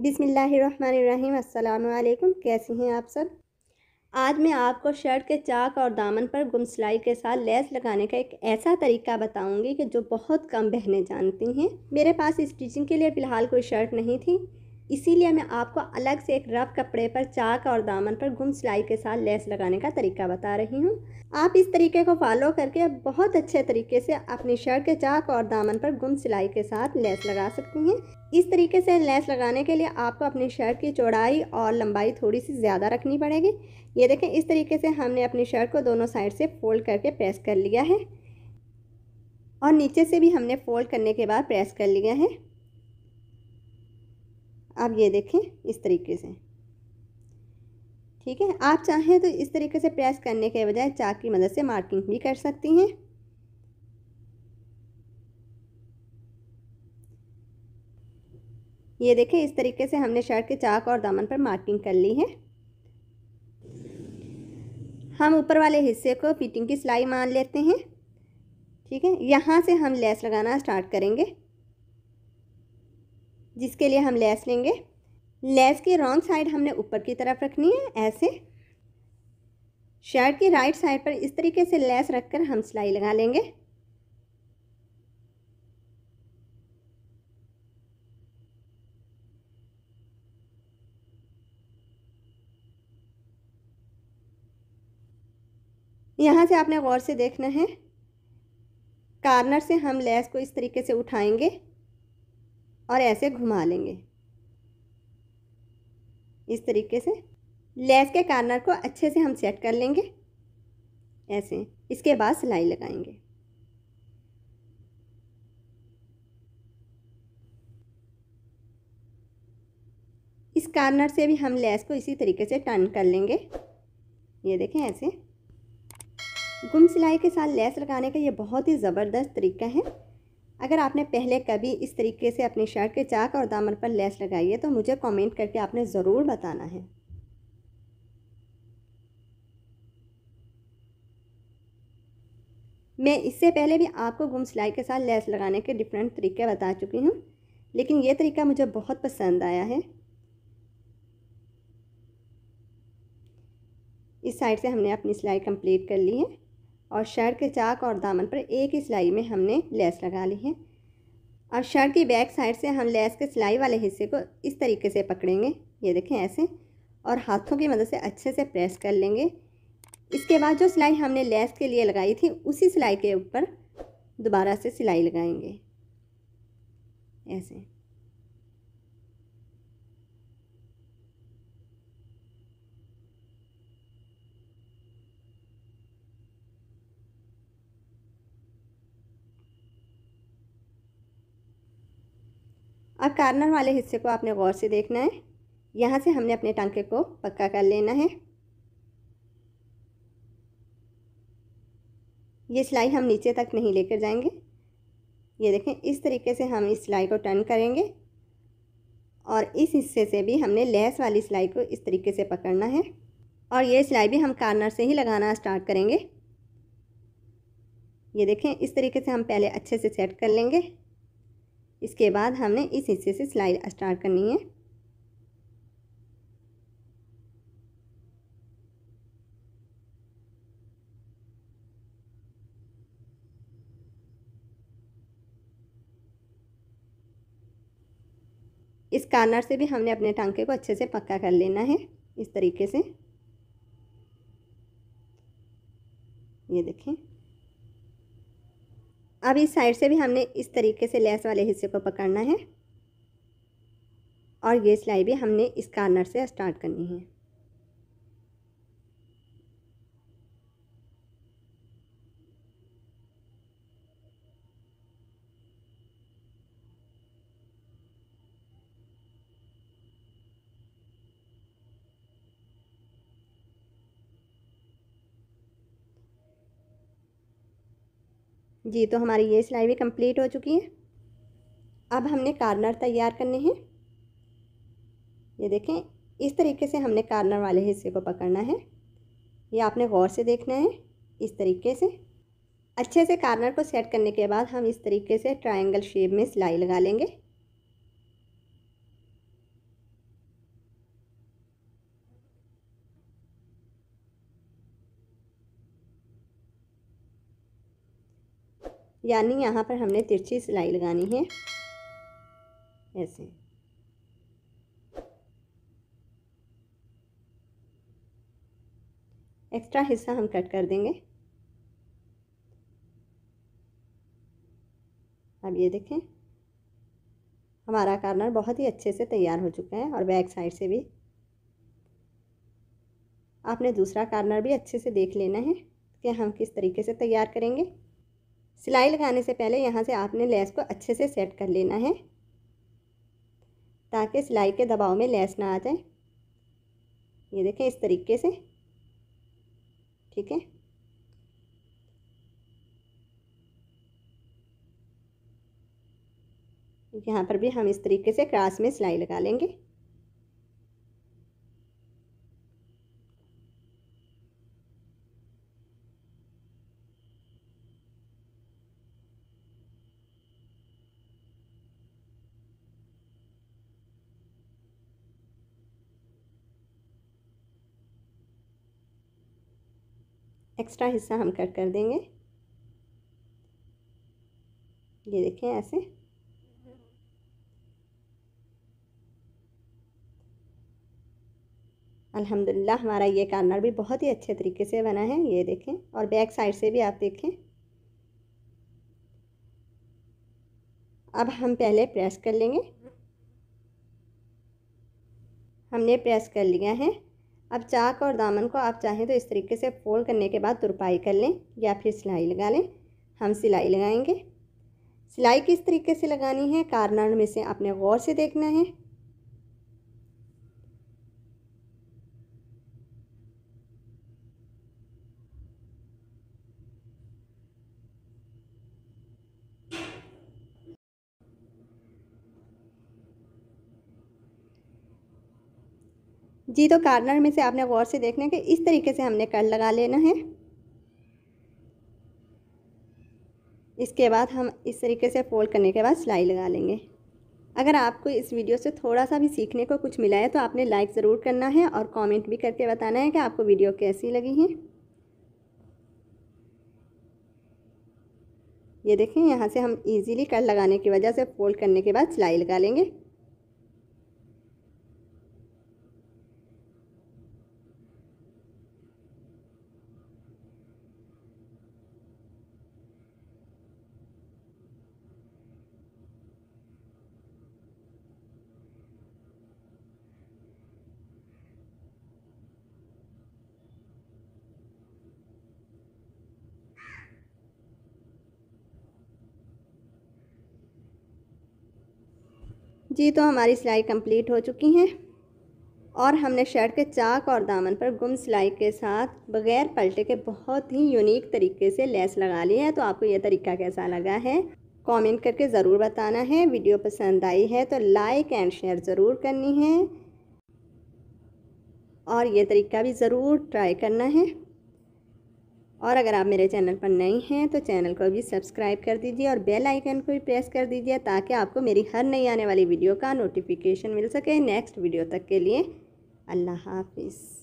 अस्सलाम वालेकुम कैसे हैं आप सब आज मैं आपको शर्ट के चाक और दामन पर गुम सिलाई के साथ लेस लगाने का एक ऐसा तरीका बताऊंगी कि जो बहुत कम बहनें जानती हैं मेरे पास स्टिचिंग के लिए फ़िलहाल कोई शर्ट नहीं थी इसीलिए मैं आपको अलग से एक रफ कपड़े पर चाक और दामन पर गुम सिलाई के साथ लेस लगाने का तरीका बता रही हूँ आप इस तरीके को फॉलो करके बहुत अच्छे तरीके से अपनी शर्ट के चाक और दामन पर गुम सिलाई के साथ लेस लगा सकती हैं इस तरीके से लेस लगाने के लिए आपको अपनी शर्ट की चौड़ाई और लंबाई थोड़ी सी ज़्यादा रखनी पड़ेगी ये देखें इस तरीके से हमने अपनी शर्ट को दोनों साइड से फोल्ड करके प्रेस कर लिया है और नीचे से भी हमने फोल्ड करने के बाद प्रेस कर लिया है आप ये देखें इस तरीके से ठीक है आप चाहें तो इस तरीके से प्रेस करने के बजाय चाक की मदद से मार्किंग भी कर सकती हैं ये देखें इस तरीके से हमने शर्ट के चाक और दामन पर मार्किंग कर ली है हम ऊपर वाले हिस्से को फिटिंग की सिलाई मान लेते हैं ठीक है यहाँ से हम लेस लगाना स्टार्ट करेंगे जिसके लिए हम लेस लेंगे लेस की रॉन्ग साइड हमने ऊपर की तरफ रखनी है ऐसे शर्ट की राइट साइड पर इस तरीके से लेस रखकर हम सिलाई लगा लेंगे यहाँ से आपने गौर से देखना है कार्नर से हम लेस को इस तरीके से उठाएंगे और ऐसे घुमा लेंगे इस तरीके से लेस के कार्नर को अच्छे से हम सेट कर लेंगे ऐसे इसके बाद सिलाई लगाएंगे इस कार्नर से भी हम लेस को इसी तरीके से टर्न कर लेंगे ये देखें ऐसे गुम सिलाई के साथ लेस लगाने का ये बहुत ही ज़बरदस्त तरीका है अगर आपने पहले कभी इस तरीके से अपनी शर्ट के चाक और दामन पर लेस लगाई है तो मुझे कमेंट करके आपने ज़रूर बताना है मैं इससे पहले भी आपको गुम सिलाई के साथ लेस लगाने के डिफरेंट तरीके बता चुकी हूँ लेकिन ये तरीका मुझे बहुत पसंद आया है इस साइड से हमने अपनी सिलाई कंप्लीट कर ली है और शर्ट के चाक और दामन पर एक ही सिलाई में हमने लेस लगा ली है अब शर्ट की बैक साइड से हम लेस के सिलाई वाले हिस्से को इस तरीके से पकड़ेंगे ये देखें ऐसे और हाथों की मदद से अच्छे से प्रेस कर लेंगे इसके बाद जो सिलाई हमने लेस के लिए लगाई थी उसी सिलाई के ऊपर दोबारा से सिलाई लगाएंगे ऐसे अब कार्नर वाले हिस्से को आपने गौर से देखना है यहाँ से हमने अपने टांके को पक्का कर लेना है ये सिलाई हम नीचे तक नहीं लेकर जाएंगे ये देखें इस तरीके से हम इस सिलाई को टर्न करेंगे और इस हिस्से से भी हमने लेस वाली सिलाई को इस तरीके से पकड़ना है और ये सिलाई भी हम कार्नर से ही लगाना स्टार्ट करेंगे ये देखें इस तरीके से हम पहले अच्छे से सेट कर लेंगे इसके बाद हमने इस हिस्से से सिलाई स्टार्ट करनी है इस कार्नर से भी हमने अपने टांके को अच्छे से पक्का कर लेना है इस तरीके से ये देखें अब इस साइड से भी हमने इस तरीके से लेस वाले हिस्से को पकड़ना है और ये सिलाई भी हमने इस कार्नर से स्टार्ट करनी है जी तो हमारी ये सिलाई भी कंप्लीट हो चुकी है अब हमने कार्नर तैयार करने हैं ये देखें इस तरीके से हमने कार्नर वाले हिस्से को पकड़ना है ये आपने गौर से देखना है इस तरीके से अच्छे से कार्नर को सेट करने के बाद हम इस तरीके से ट्रायंगल शेप में सिलाई लगा लेंगे यानी यहाँ पर हमने तिरछी सिलाई लगानी है ऐसे एक्स्ट्रा हिस्सा हम कट कर देंगे अब ये देखें हमारा कार्नर बहुत ही अच्छे से तैयार हो चुका है और बैक साइड से भी आपने दूसरा कार्नर भी अच्छे से देख लेना है कि हम किस तरीके से तैयार करेंगे सिलाई लगाने से पहले यहाँ से आपने लेस को अच्छे से सेट कर लेना है ताकि सिलाई के दबाव में लेस ना आ जाए ये देखें इस तरीके से ठीक है यहाँ पर भी हम इस तरीके से क्रास में सिलाई लगा लेंगे एक्स्ट्रा हिस्सा हम कट कर देंगे ये देखें ऐसे अल्हम्दुलिल्लाह हमारा ये कार्नर भी बहुत ही अच्छे तरीके से बना है ये देखें और बैक साइड से भी आप देखें अब हम पहले प्रेस कर लेंगे हमने प्रेस कर लिया है अब चाक और दामन को आप चाहें तो इस तरीके से फोल्ड करने के बाद तुरपाई कर लें या फिर सिलाई लगा लें हम सिलाई लगाएंगे सिलाई किस तरीके से लगानी है कारनर में से आपने गौर से देखना है जी तो कार्नर में से आपने गौर से देखना है कि इस तरीके से हमने कट लगा लेना है इसके बाद हम इस तरीके से फोल्ड करने के बाद सिलाई लगा लेंगे अगर आपको इस वीडियो से थोड़ा सा भी सीखने को कुछ मिला है तो आपने लाइक ज़रूर करना है और कमेंट भी करके बताना है कि आपको वीडियो कैसी लगी है ये देखें यहाँ से हम इजीली कट लगाने की वजह से फोल्ड करने के बाद सिलाई लगा लेंगे जी तो हमारी सिलाई कंप्लीट हो चुकी हैं और हमने शर्ट के चाक और दामन पर गुम सिलाई के साथ बगैर पलटे के बहुत ही यूनिक तरीके से लेस लगा ली है तो आपको यह तरीका कैसा लगा है कमेंट करके ज़रूर बताना है वीडियो पसंद आई है तो लाइक एंड शेयर ज़रूर करनी है और ये तरीका भी ज़रूर ट्राई करना है और अगर आप मेरे चैनल पर नए हैं तो चैनल को भी सब्सक्राइब कर दीजिए और बेल आइकन को भी प्रेस कर दीजिए ताकि आपको मेरी हर नई आने वाली वीडियो का नोटिफिकेशन मिल सके नेक्स्ट वीडियो तक के लिए अल्लाह हाफिज़